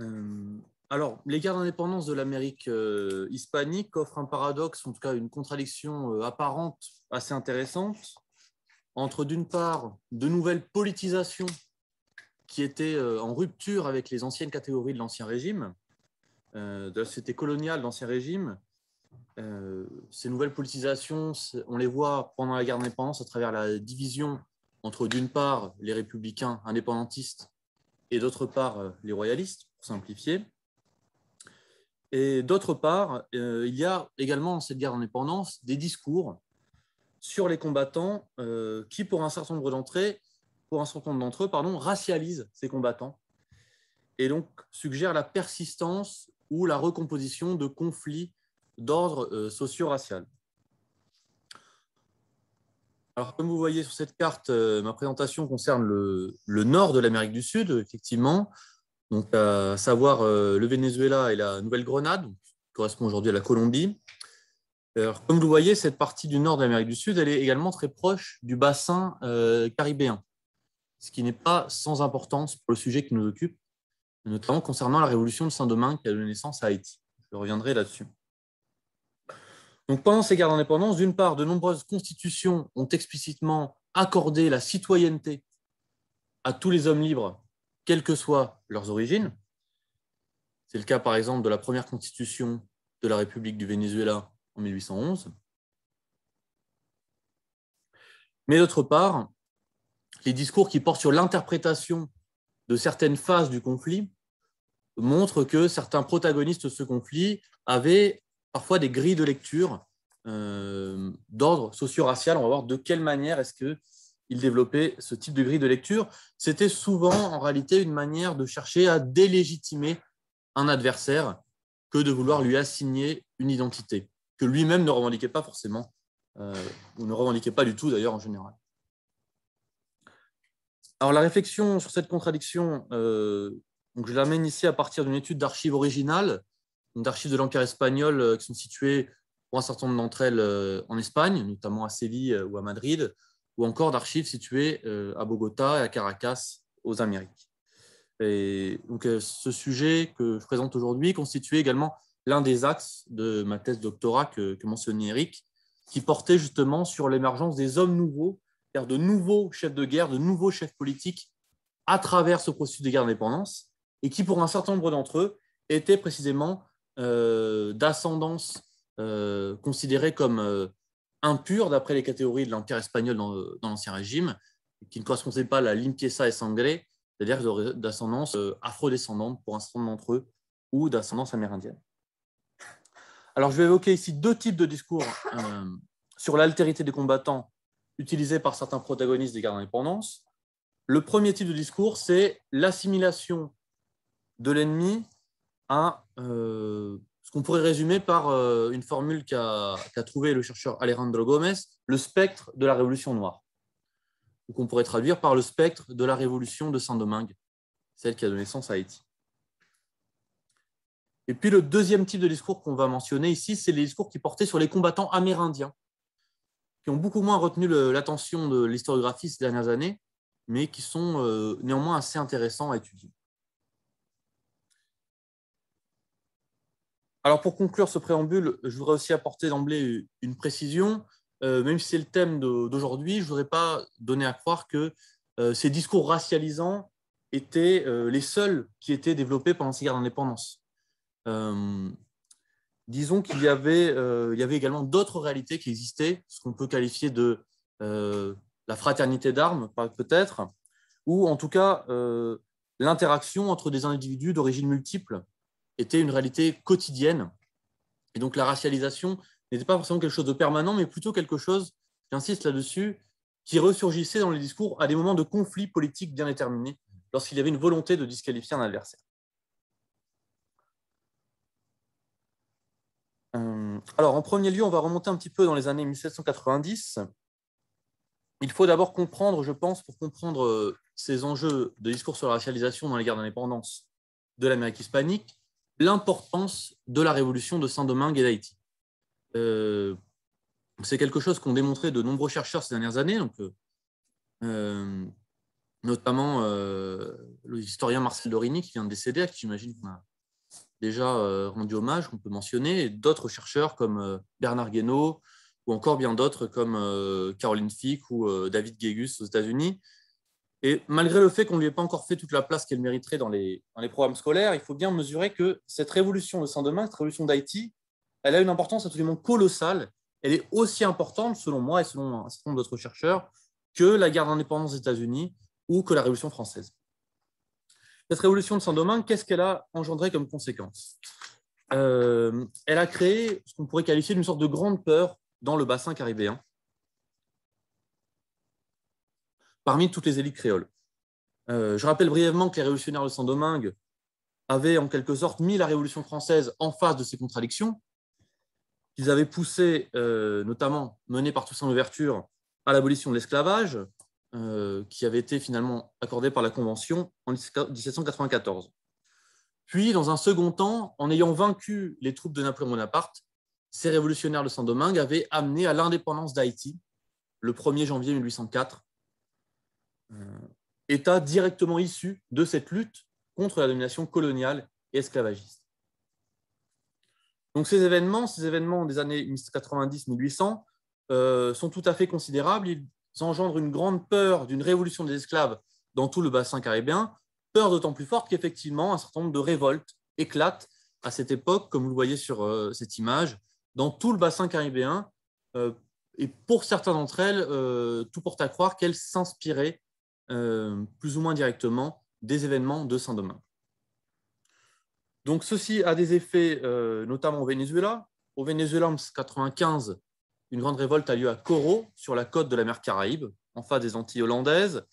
Euh, alors, les guerres d'indépendance de l'Amérique euh, hispanique offrent un paradoxe, en tout cas une contradiction euh, apparente assez intéressante, entre d'une part de nouvelles politisations qui étaient en rupture avec les anciennes catégories de l'Ancien Régime, de la société coloniale d'ancien l'Ancien Régime. ces nouvelles politisations, on les voit pendant la guerre d'indépendance à travers la division entre d'une part les républicains indépendantistes et d'autre part les royalistes simplifier. Et d'autre part, euh, il y a également dans cette guerre d'indépendance des discours sur les combattants euh, qui, pour un certain nombre d'entre eux, pour un certain pardon, racialisent ces combattants et donc suggèrent la persistance ou la recomposition de conflits d'ordre euh, socio-racial. Alors, comme vous voyez sur cette carte, ma présentation concerne le nord de l'Amérique du Sud, effectivement, donc à savoir euh, le Venezuela et la Nouvelle-Grenade, qui correspond aujourd'hui à la Colombie. comme vous le voyez, cette partie du nord de l'Amérique du Sud, elle est également très proche du bassin euh, caribéen, ce qui n'est pas sans importance pour le sujet qui nous occupe, notamment concernant la révolution de Saint-Domingue qui a donné naissance à Haïti. Je reviendrai là-dessus. Donc, pendant ces guerres d'indépendance, d'une part, de nombreuses constitutions ont explicitement accordé la citoyenneté à tous les hommes libres quelles que soient leurs origines. C'est le cas, par exemple, de la première constitution de la République du Venezuela en 1811. Mais d'autre part, les discours qui portent sur l'interprétation de certaines phases du conflit montrent que certains protagonistes de ce conflit avaient parfois des grilles de lecture euh, d'ordre socio-racial. On va voir de quelle manière est-ce que il développait ce type de grille de lecture. C'était souvent en réalité une manière de chercher à délégitimer un adversaire que de vouloir lui assigner une identité que lui-même ne revendiquait pas forcément, euh, ou ne revendiquait pas du tout d'ailleurs en général. Alors la réflexion sur cette contradiction, euh, je l'amène ici à partir d'une étude d'archives originales, d'archives de l'Empire espagnol euh, qui sont situées pour un certain nombre d'entre elles en Espagne, notamment à Séville ou à Madrid, ou encore d'archives situées euh, à Bogota et à Caracas, aux Amériques. Et donc, euh, ce sujet que je présente aujourd'hui constituait également l'un des axes de ma thèse doctorat que, mentionnait Eric, qui portait justement sur l'émergence des hommes nouveaux, cest de nouveaux chefs de guerre, de nouveaux chefs politiques à travers ce processus de guerre d'indépendance, et qui, pour un certain nombre d'entre eux, étaient précisément euh, d'ascendance considérée comme impure d'après les catégories de l'Empire espagnol dans, euh, l'Ancien Régime, qui ne correspondait pas à la limpieza et sangre, c'est-à-dire d'ascendance euh, afrodescendante pour un certain nombre d'entre eux, ou d'ascendance amérindienne. Alors, je vais évoquer ici deux types de discours euh, sur l'altérité des combattants utilisés par certains protagonistes des guerres d'indépendance. Le premier type de discours, c'est l'assimilation de l'ennemi à, ce qu'on pourrait résumer par euh, une formule qu'a trouvée le chercheur Alejandro Gomez, le spectre de la révolution noire, ou qu'on pourrait traduire par le spectre de la révolution de Saint-Domingue, celle qui a donné naissance à Haïti. Et puis le deuxième type de discours qu'on va mentionner ici, c'est les discours qui portaient sur les combattants amérindiens, qui ont beaucoup moins retenu l'attention de l'historiographie ces dernières années, mais qui sont euh, néanmoins assez intéressants à étudier. Alors pour conclure ce préambule, je voudrais aussi apporter d'emblée une précision. Euh, même si c'est le thème d'aujourd'hui, je ne voudrais pas donner à croire que euh, ces discours racialisants étaient euh, les seuls qui étaient développés pendant ces guerres d'indépendance. disons qu'il y, avait, y avait également d'autres réalités qui existaient, ce qu'on peut qualifier de la fraternité d'armes, peut-être, ou en tout cas l'interaction entre des individus d'origine multiple était une réalité quotidienne. Et donc la racialisation n'était pas forcément quelque chose de permanent, mais plutôt quelque chose, j'insiste là-dessus, qui ressurgissait dans les discours à des moments de conflit politique bien déterminés, lorsqu'il y avait une volonté de disqualifier un adversaire. Euh, alors, en premier lieu, on va remonter un petit peu dans les années 1790. Il faut d'abord comprendre, je pense, pour comprendre euh, ces enjeux de discours sur la racialisation dans les guerres d'indépendance de l'Amérique hispanique, l'importance de la révolution de Saint-Domingue et d'Haïti. Euh, c'est quelque chose qu'ont démontré de nombreux chercheurs ces dernières années, donc, euh, euh notamment euh, l'historien Marcel Dorigny qui vient de décéder, à qui j'imagine qu'on a déjà rendu hommage, qu'on peut mentionner, et d'autres chercheurs comme Bernard Guénaud ou encore bien d'autres comme Caroline Fick ou David Guégus aux États-Unis, et malgré le fait qu'on ne lui ait pas encore fait toute la place qu'elle mériterait dans les, programmes scolaires, il faut bien mesurer que cette révolution de Saint-Domingue, cette révolution d'Haïti, elle a une importance absolument colossale. Elle est aussi importante, selon moi et selon un certain nombre d'autres chercheurs, que la guerre d'indépendance des États-Unis ou que la Révolution française. Cette révolution de Saint-Domingue, qu'est-ce qu'elle a engendré comme conséquence euh, Elle a créé ce qu'on pourrait qualifier d'une sorte de grande peur dans le bassin caribéen. parmi toutes les élites créoles. Euh, je rappelle brièvement que les révolutionnaires de Saint-Domingue avaient en quelque sorte mis la Révolution française en face de ces contradictions. Ils avaient poussé, euh, notamment mené par Toussaint Louverture, à l'abolition de l'esclavage, euh, qui avait été finalement accordée par la Convention en 1794. Puis, dans un second temps, en ayant vaincu les troupes de Napoléon Bonaparte, ces révolutionnaires de Saint-Domingue avaient amené à l'indépendance d'Haïti le 1er janvier 1804 État directement issu de cette lutte contre la domination coloniale et esclavagiste. Donc ces événements, ces événements des années 1890 1800 euh, sont tout à fait considérables. Ils engendrent une grande peur d'une révolution des esclaves dans tout le bassin caribéen, peur d'autant plus forte qu'effectivement un certain nombre de révoltes éclatent à cette époque, comme vous le voyez sur euh, cette image, dans tout le bassin caribéen. Euh, et pour certains d'entre elles, tout porte à croire qu'elles s'inspiraient euh, plus ou moins directement des événements de Saint-Domingue. Donc ceci a des effets euh, notamment au Venezuela. Au Venezuela en 1995, une grande révolte a lieu à Coro, sur la côte de la mer Caraïbe, en face des Antilles hollandaises.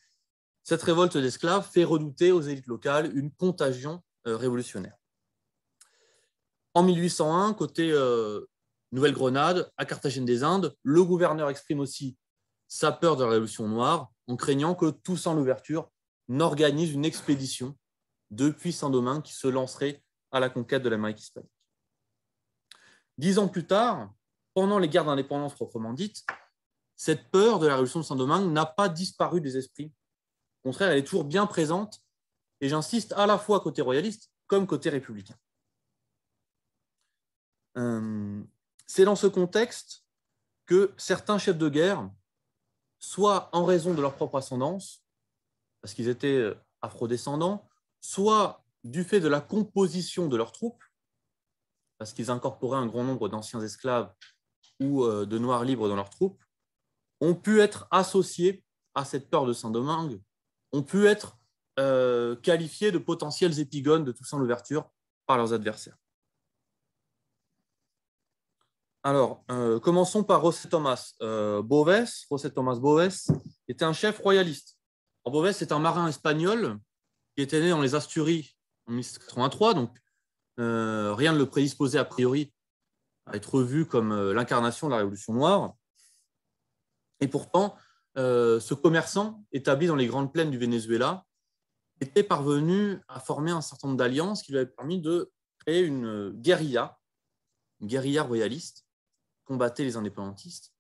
Cette révolte d'esclaves fait redouter aux élites locales une contagion euh, révolutionnaire. En 1801, côté Nouvelle-Grenade, à Carthagène des Indes, le gouverneur exprime aussi sa peur de la révolution noire en craignant que tout sans l'ouverture n'organise une expédition depuis Saint-Domingue qui se lancerait à la conquête de l'Amérique hispanique. Dix ans plus tard, pendant les guerres d'indépendance proprement dites, cette peur de la révolution de Saint-Domingue n'a pas disparu des esprits. Au contraire, elle est toujours bien présente, et j'insiste à la fois côté royaliste comme côté républicain. Euh, c'est dans ce contexte que certains chefs de guerre, soit en raison de leur propre ascendance, parce qu'ils étaient euh, afrodescendants, soit du fait de la composition de leurs troupes, parce qu'ils incorporaient un grand nombre d'anciens esclaves ou euh, de noirs libres dans leurs troupes, ont pu être associés à cette peur de Saint-Domingue, ont pu être euh, qualifiés de potentiels épigones de Toussaint l'ouverture par leurs adversaires. Alors, euh, commençons par José Thomas euh, Boves. José Thomas Boves était un chef royaliste. Boves est un marin espagnol qui était né dans les Asturies en 1883, donc euh, rien ne le prédisposait a priori à être vu comme l'incarnation de la Révolution noire. Et pourtant, ce commerçant établi dans les grandes plaines du Venezuela était parvenu à former un certain nombre d'alliances qui lui avaient permis de créer une guérilla, une guérilla royaliste, combattait les indépendantistes.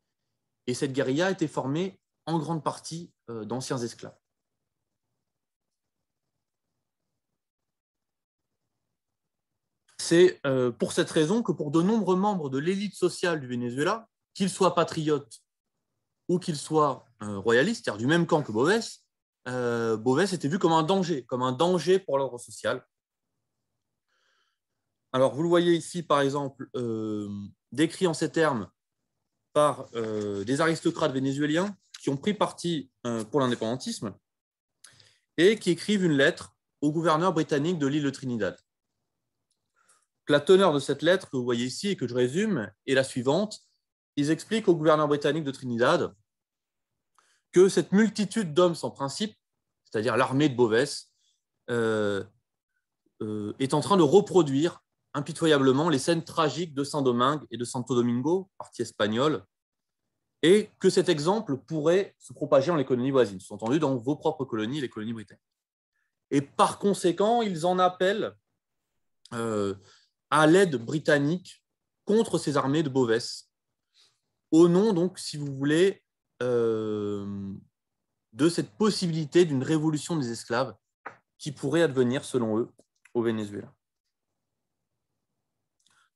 Et cette guérilla était formée en grande partie euh, d'anciens esclaves. C'est euh, pour cette raison que pour de nombreux membres de l'élite sociale du Venezuela, qu'ils soient patriotes ou qu'ils soient euh, royalistes, c'est-à-dire du même camp que Boves, Boves était vu comme un danger, comme un danger pour l'ordre social. Alors, vous le voyez ici, par exemple, décrit en ces termes par euh, des aristocrates vénézuéliens qui ont pris parti euh, pour l'indépendantisme et qui écrivent une lettre au gouverneur britannique de l'île de Trinidad. La teneur de cette lettre que vous voyez ici et que je résume est la suivante. Ils expliquent au gouverneur britannique de Trinidad que cette multitude d'hommes sans principe, c'est-à-dire l'armée de Boves, euh, est en train de reproduire impitoyablement les scènes tragiques de Saint-Domingue et de Santo Domingo, partie espagnole, et que cet exemple pourrait se propager dans les colonies voisines, sous-entendu dans vos propres colonies, les colonies britanniques. Et par conséquent, ils en appellent euh, à l'aide britannique contre ces armées de Beauvais, au nom, donc, si vous voulez, euh, de cette possibilité d'une révolution des esclaves qui pourrait advenir, selon eux, au Venezuela.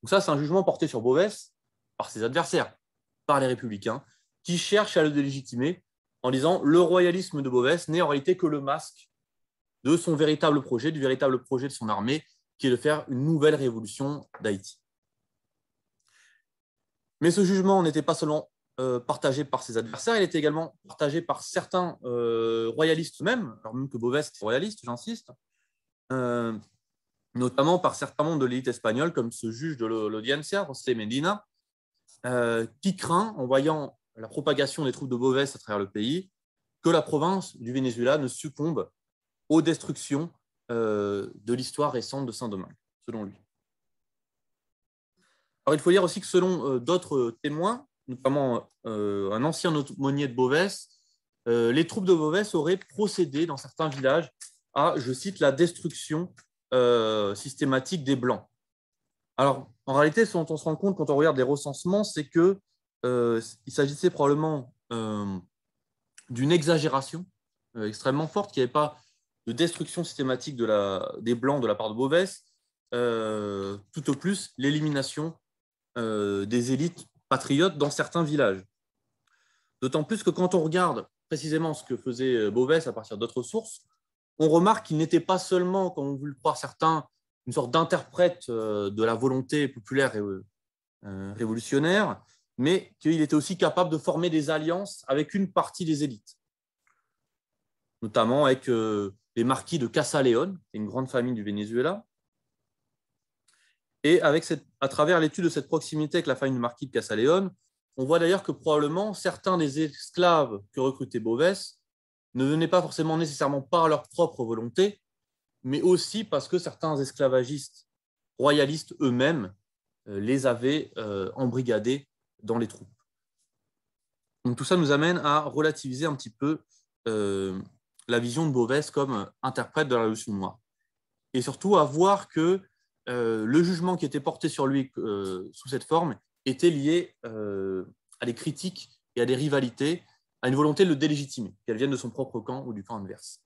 Donc ça, c'est un jugement porté sur Bovès par ses adversaires, par les républicains, qui cherchent à le délégitimer en disant le royalisme de Bovès n'est en réalité que le masque de son véritable projet, du véritable projet de son armée, qui est de faire une nouvelle révolution d'Haïti. Mais ce jugement n'était pas seulement euh, partagé par ses adversaires, il était également partagé par certains euh, royalistes eux-mêmes, alors même que Bovès est royaliste, j'insiste, euh, notamment par certains membres de l'élite espagnole, comme ce juge de l'Audiencia, José Medina, euh, qui craint, en voyant la propagation des troupes de Boves à travers le pays, que la province du Venezuela ne succombe aux destructions euh, de l'histoire récente de Saint-Domingue, selon lui. Alors, il faut dire aussi que selon euh, d'autres témoins, notamment un ancien aumônier de Boves, les troupes de Boves auraient procédé dans certains villages à, je cite, la destruction euh, systématique des Blancs. Alors, en réalité, ce dont on se rend compte quand on regarde les recensements, c'est que euh, s'agissait probablement euh, d'une exagération extrêmement forte, qu'il n'y avait pas de destruction systématique des Blancs de la part de Beauvais, tout au plus l'élimination des élites patriotes dans certains villages. D'autant plus que quand on regarde précisément ce que faisait Beauvais à partir d'autres sources, on remarque qu'il n'était pas seulement, comme on veut le croire certains, une sorte d'interprète euh, de la volonté populaire et euh, euh, révolutionnaire, mais qu'il était aussi capable de former des alliances avec une partie des élites, notamment avec les marquis de Casaleon, une grande famille du Venezuela. Et avec cette, à travers l'étude de cette proximité avec la famille du marquis de Casaleon, on voit d'ailleurs que probablement certains des esclaves que recrutait Boves ne venaient pas forcément nécessairement par leur propre volonté, mais aussi parce que certains esclavagistes royalistes eux-mêmes euh, les avaient euh, embrigadés dans les troupes. Donc tout ça nous amène à relativiser un petit peu euh, la vision de Beauvais comme interprète de la Révolution noire. Et surtout à voir que le jugement qui était porté sur lui sous cette forme était lié à des critiques et à des rivalités à une volonté de le délégitimer, qu'elle vienne de son propre camp ou du camp adverse.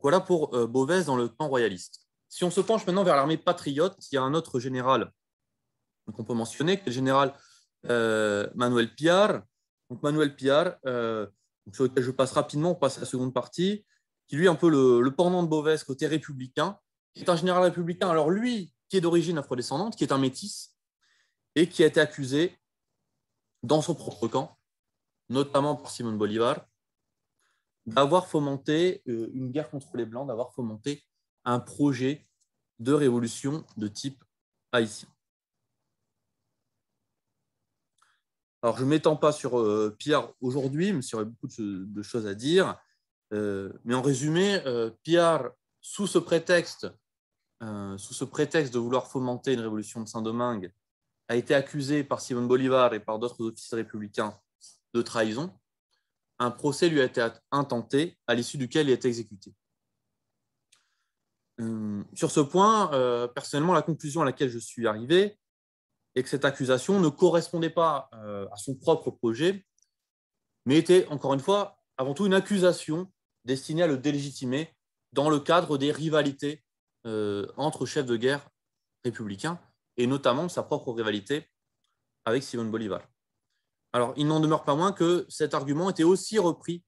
Voilà pour euh, Beauvais dans le camp royaliste. Si on se penche maintenant vers l'armée patriote, il y a un autre général qu'on peut mentionner, qui est le général euh, Manuel Piar. Donc Manuel Piard, euh, sur lequel je passe rapidement, on passe à la seconde partie, qui lui est un peu le, pendant de Beauvais côté républicain, qui est un général républicain, alors lui, qui est d'origine afrodescendante, qui est un métis, et qui a été accusé dans son propre camp, notamment pour Simone Bolivar, d'avoir fomenté euh, une guerre contre les Blancs, d'avoir fomenté un projet de révolution de type haïtien. Alors, je ne m'étends pas sur euh, Pierre aujourd'hui, mais il y aurait beaucoup de, choses à dire. Euh, mais en résumé, Pierre, sous ce, prétexte, sous ce prétexte de vouloir fomenter une révolution de Saint-Domingue a été accusé par Simon Bolivar et par d'autres officiers républicains de trahison, un procès lui a été intenté, à l'issue duquel il a été exécuté. Euh, sur ce point, euh, personnellement, la conclusion à laquelle je suis arrivé est que cette accusation ne correspondait pas euh, à son propre projet, mais était, encore une fois, avant tout une accusation destinée à le délégitimer dans le cadre des rivalités entre chefs de guerre républicains et notamment sa propre rivalité avec Simon Bolivar. Alors, il n'en demeure pas moins que cet argument était aussi repris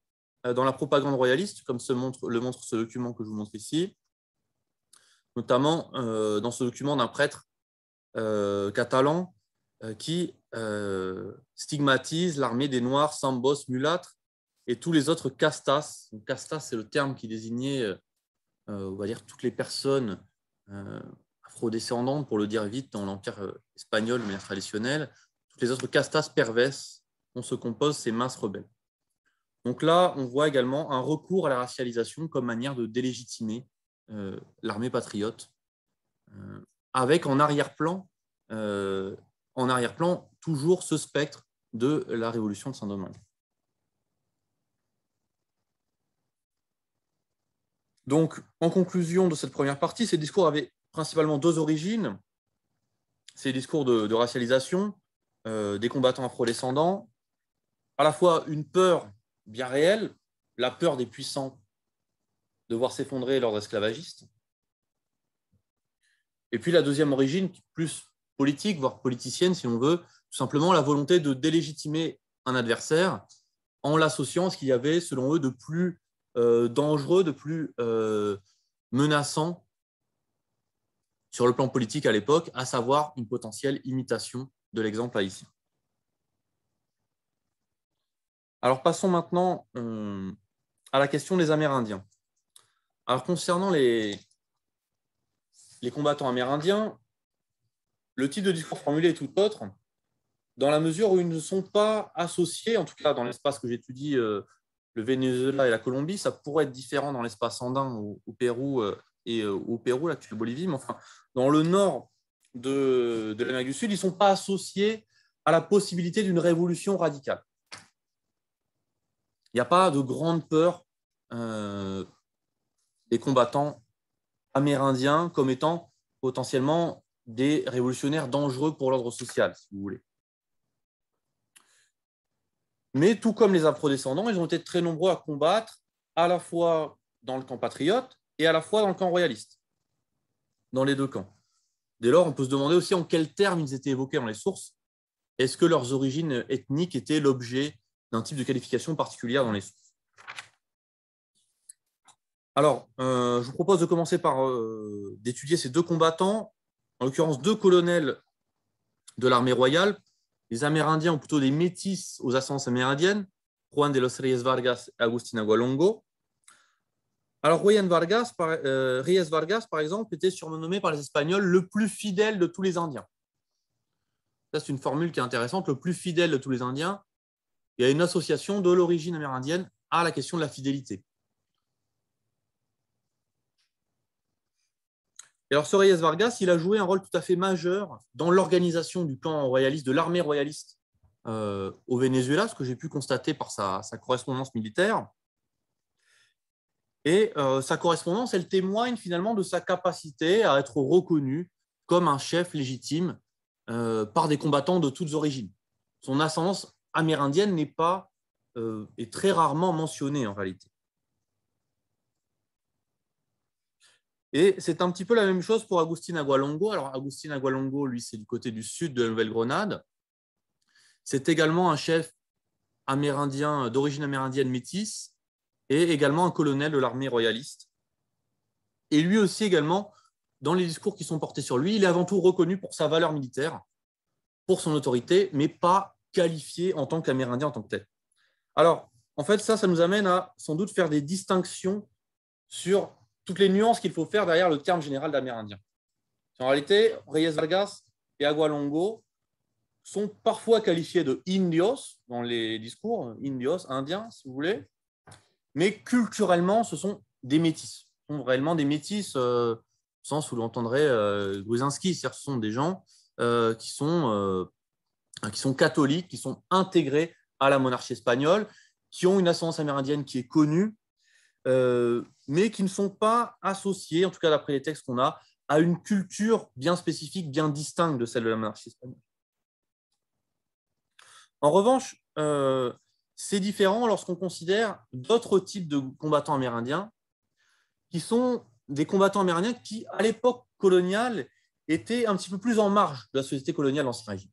euh, dans la propagande royaliste, comme montre, le montre ce document que je vous montre ici, notamment euh, dans ce document d'un prêtre euh, catalan qui stigmatise l'armée des Noirs, Sambos, mulâtres et tous les autres castas. castas, c'est le terme qui désignait, on va dire, toutes les personnes Descendantes, pour le dire vite, dans l'Empire euh, espagnol mais traditionnel, Toutes les autres castas perverses on se compose ces masses rebelles. Donc là, on voit également un recours à la racialisation comme manière de délégitimer euh, l'armée patriote, euh, avec en arrière-plan, en arrière-plan toujours ce spectre de la révolution de Saint-Domingue. Donc, en conclusion de cette première partie, ces discours avaient principalement deux origines. Ces discours de, racialisation euh, des combattants afro-descendants, à la fois une peur bien réelle, la peur des puissants de voir s'effondrer leurs esclavagistes, et puis la deuxième origine, plus politique, voire politicienne si on veut, tout simplement la volonté de délégitimer un adversaire en l'associant à ce qu'il y avait, selon eux, de plus euh, dangereux, de plus euh, menaçant sur le plan politique à l'époque, à savoir une potentielle imitation de l'exemple haïtien. Alors passons maintenant euh, à la question des Amérindiens. Alors concernant les, les combattants amérindiens, le type de discours formulé est tout autre, dans la mesure où ils ne sont pas associés, en tout cas dans l'espace que j'étudie, euh, le Venezuela et la Colombie, ça pourrait être différent dans l'espace andin ou au Pérou euh, et euh, au Pérou, là, tu fais Bolivie, mais enfin, dans le nord de, de l'Amérique du Sud, ils ne sont pas associés à la possibilité d'une révolution radicale. Il n'y a pas de grande peur euh, des combattants amérindiens comme étant potentiellement des révolutionnaires dangereux pour l'ordre social, si vous voulez. Mais tout comme les afrodescendants, ils ont été très nombreux à combattre à la fois dans le camp patriote, et à la fois dans le camp royaliste, dans les deux camps. Dès lors, on peut se demander aussi en quels termes ils étaient évoqués dans les sources. Est-ce que leurs origines ethniques étaient l'objet d'un type de qualification particulière dans les sources Alors, euh, je vous propose de commencer par euh, d'étudier ces deux combattants, en l'occurrence deux colonels de l'armée royale, les Amérindiens ou plutôt des métis aux ascendances amérindiennes, Juan de los Reyes Vargas et Agustin Agualongo, alors, Juan Vargas, par, euh, Vargas, par exemple, était surnommé par les Espagnols le plus fidèle de tous les Indiens. Ça, c'est une formule qui est intéressante, le plus fidèle de tous les Indiens. Il y a une association de l'origine amérindienne à la question de la fidélité. alors, ce Reyes Vargas, il a joué un rôle tout à fait majeur dans l'organisation du camp royaliste, de l'armée royaliste euh, au Venezuela, ce que j'ai pu constater par sa correspondance militaire. Et euh, sa correspondance, elle témoigne finalement de sa capacité à être reconnu comme un chef légitime euh, par des combattants de toutes origines. Son ascendance amérindienne n'est pas euh, est très rarement mentionnée en réalité. Et c'est un petit peu la même chose pour Agustin Agualongo. Alors Agustin Agualongo, lui, c'est du côté du sud de la Nouvelle-Grenade. C'est également un chef amérindien d'origine amérindienne métisse et également un colonel de l'armée royaliste. Et lui aussi également, dans les discours qui sont portés sur lui, il est avant tout reconnu pour sa valeur militaire, pour son autorité, mais pas qualifié en tant qu'Amérindien en tant que tel. Alors, en fait, ça, ça nous amène à sans doute faire des distinctions sur toutes les nuances qu'il faut faire derrière le terme général d'Amérindien. En réalité, Reyes Vargas et Agualongo sont parfois qualifiés de indios dans les discours, indios, indiens, si vous voulez, mais culturellement, ce sont des métisses. Ce sont réellement des métisses, euh, au sens où l'entendrait euh, Gouzinski, cest ce sont des gens euh, qui, sont, catholiques, qui sont intégrés à la monarchie espagnole, qui ont une ascendance amérindienne qui est connue, mais qui ne sont pas associés, en tout cas d'après les textes qu'on a, à une culture bien spécifique, bien distincte de celle de la monarchie espagnole. En revanche, c'est différent lorsqu'on considère d'autres types de combattants amérindiens, qui sont des combattants amérindiens qui, à l'époque coloniale, étaient un petit peu plus en marge de la société coloniale d'Ancien Régime,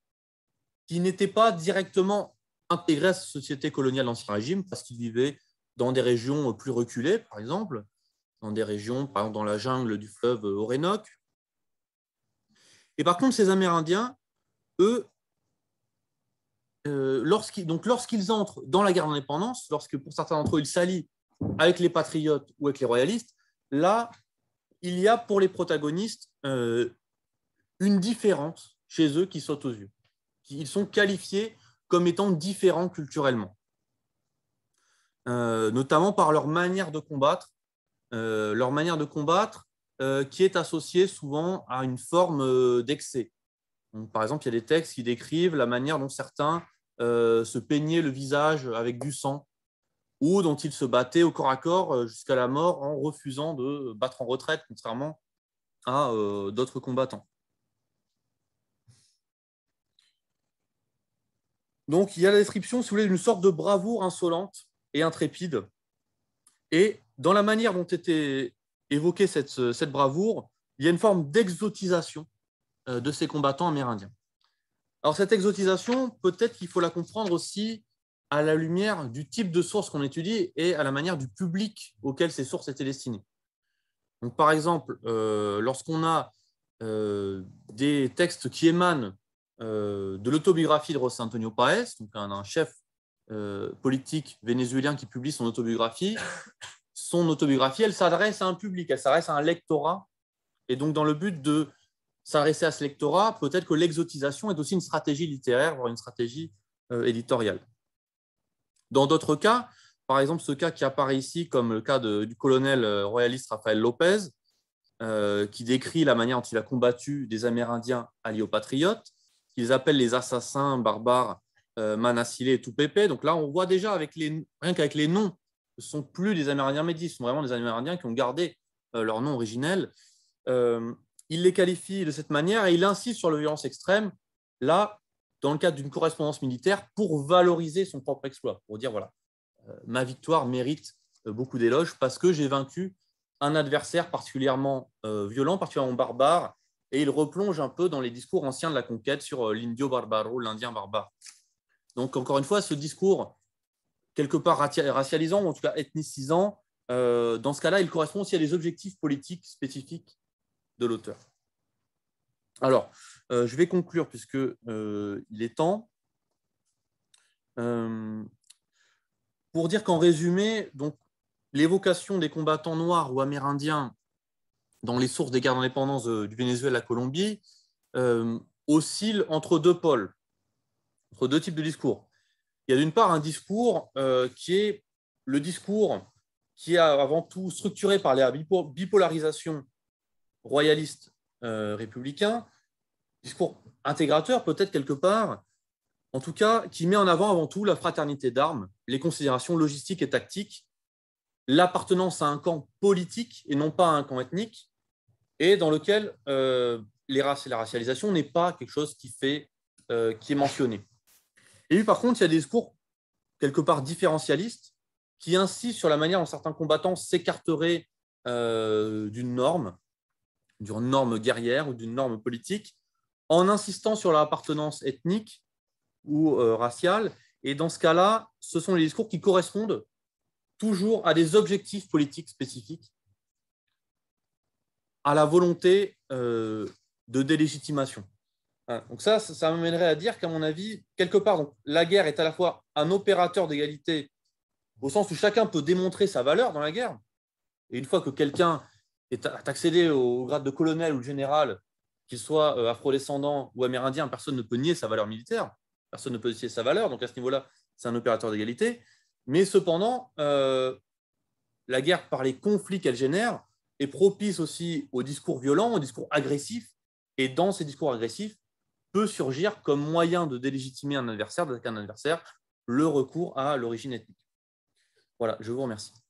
qui n'étaient pas directement intégrés à la société coloniale d'Ancien Régime parce qu'ils vivaient dans des régions plus reculées, par exemple, dans des régions, par exemple dans la jungle du fleuve Orénoque. Et par contre, ces Amérindiens, eux, euh, donc lorsqu'ils entrent dans la guerre d'indépendance, lorsque pour certains d'entre eux ils s'allient avec les patriotes ou avec les royalistes, là, il y a pour les protagonistes euh, une différence chez eux qui saute aux yeux. Ils sont qualifiés comme étant différents culturellement, euh, notamment par leur manière de combattre, leur manière de combattre qui est associée souvent à une forme d'excès. par exemple, il y a des textes qui décrivent la manière dont certains euh, se peignait le visage avec du sang ou dont ils se battaient au corps à corps euh, jusqu'à la mort en refusant de battre en retraite, contrairement à euh, d'autres combattants. Donc il y a la description, si d'une sorte de bravoure insolente et intrépide. Et dans la manière dont était évoquée cette, cette bravoure, il y a une forme d'exotisation de ces combattants amérindiens. Alors cette exotisation, peut-être qu'il faut la comprendre aussi à la lumière du type de source qu'on étudie et à la manière du public auquel ces sources étaient destinées. Donc, par exemple, euh, lorsqu'on a euh, des textes qui émanent euh, de l'autobiographie de José Antonio Paez, donc un, un chef politique vénézuélien qui publie son autobiographie, son autobiographie, elle s'adresse à un public, elle s'adresse à un lectorat, et donc dans le but de s'adresser à ce lectorat, peut-être que l'exotisation est aussi une stratégie littéraire, voire une stratégie euh, éditoriale. Dans d'autres cas, par exemple ce cas qui apparaît ici comme le cas du colonel euh, royaliste Rafael Lopez, euh, qui décrit la manière dont il a combattu des Amérindiens alliés aux patriotes, qu'ils appellent les assassins barbares euh, et et pépé. Donc là, on voit déjà, avec les, rien qu'avec les noms, ce ne sont plus des Amérindiens médis, ce sont vraiment des Amérindiens qui ont gardé leur nom originel il les qualifie de cette manière et il insiste sur la violence extrême, là, dans le cadre d'une correspondance militaire, pour valoriser son propre exploit, pour dire, voilà, euh, ma victoire mérite euh, beaucoup d'éloges parce que j'ai vaincu un adversaire particulièrement euh, violent, particulièrement barbare, et il replonge un peu dans les discours anciens de la conquête sur l'indio barbaro, l'indien barbare. Donc, encore une fois, ce discours, quelque part racialisant, en tout cas ethnicisant, dans ce cas-là, il correspond aussi à des objectifs politiques spécifiques de l'auteur. Alors, euh, je vais conclure puisque euh, il est temps. Euh, pour dire qu'en résumé, donc, l'évocation des combattants noirs ou amérindiens dans les sources des guerres d'indépendance du Venezuela à la Colombie oscille entre deux pôles, entre deux types de discours. Il y a d'une part un discours qui est le discours qui est avant tout structuré par la bipolarisation royaliste euh, républicain, discours intégrateur peut-être quelque part, en tout cas qui met en avant avant tout la fraternité d'armes, les considérations logistiques et tactiques, l'appartenance à un camp politique et non pas à un camp ethnique, et dans lequel euh, les races et la racialisation n'est pas quelque chose qui, fait, euh, qui est mentionné. Et lui, par contre, il y a des discours quelque part différentialistes qui insistent sur la manière dont certains combattants s'écarteraient d'une norme, d'une norme guerrière ou d'une norme politique, en insistant sur l'appartenance ethnique ou euh, raciale. Et dans ce cas-là, ce sont les discours qui correspondent toujours à des objectifs politiques spécifiques, à la volonté euh, de délégitimation. Hein, donc ça, ça, m'amènerait à dire qu'à mon avis, quelque part, la guerre est à la fois un opérateur d'égalité, au sens où chacun peut démontrer sa valeur dans la guerre. Et une fois que quelqu'un et accéder au grade de colonel ou de général, qu'il soit euh, afrodescendant ou amérindien, personne ne peut nier sa valeur militaire, personne ne peut nier sa valeur, donc à ce niveau-là, c'est un opérateur d'égalité. Mais cependant, euh, la guerre, par les conflits qu'elle génère, est propice aussi aux discours violents, aux discours agressifs, et dans ces discours agressifs, peut surgir comme moyen de délégitimer un adversaire, d'attaquer un adversaire, le recours à l'origine ethnique. Voilà, je vous remercie.